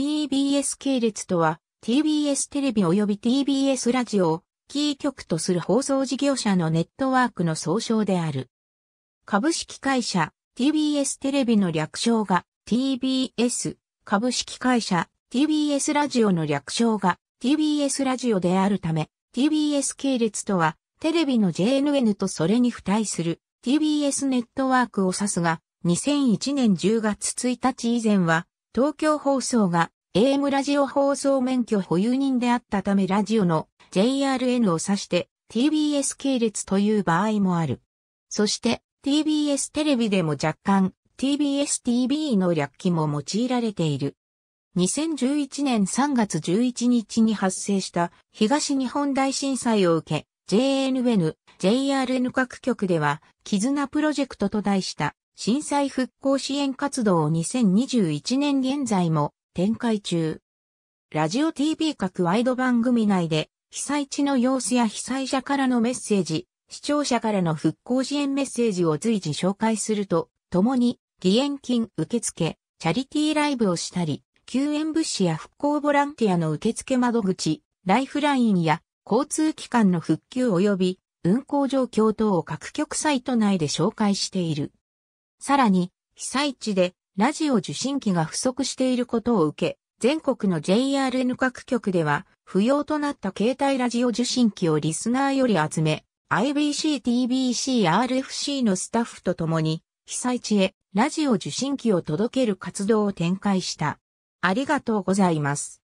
TBS 系列とは、TBS テレビ及び TBS ラジオをキー局とする放送事業者のネットワークの総称である。株式会社 TBS テレビの略称が TBS 株式会社 TBS ラジオの略称が TBS ラジオであるため TBS 系列とはテレビの JNN とそれに付帯する TBS ネットワークを指すが2001年10月1日以前は東京放送が AM ラジオ放送免許保有人であったためラジオの JRN を指して TBS 系列という場合もある。そして TBS テレビでも若干 TBSTV の略記も用いられている。2011年3月11日に発生した東日本大震災を受け、JNN、JRN 各局では、絆プロジェクトと題した震災復興支援活動を2021年現在も展開中。ラジオ TV 各ワイド番組内で被災地の様子や被災者からのメッセージ、視聴者からの復興支援メッセージを随時紹介すると、共に義援金受付、チャリティーライブをしたり、救援物資や復興ボランティアの受付窓口、ライフラインや交通機関の復旧及び運行状況等を各局サイト内で紹介している。さらに、被災地でラジオ受信機が不足していることを受け、全国の JRN 各局では、不要となった携帯ラジオ受信機をリスナーより集め、IBC、TBC、RFC のスタッフと共に、被災地へラジオ受信機を届ける活動を展開した。ありがとうございます。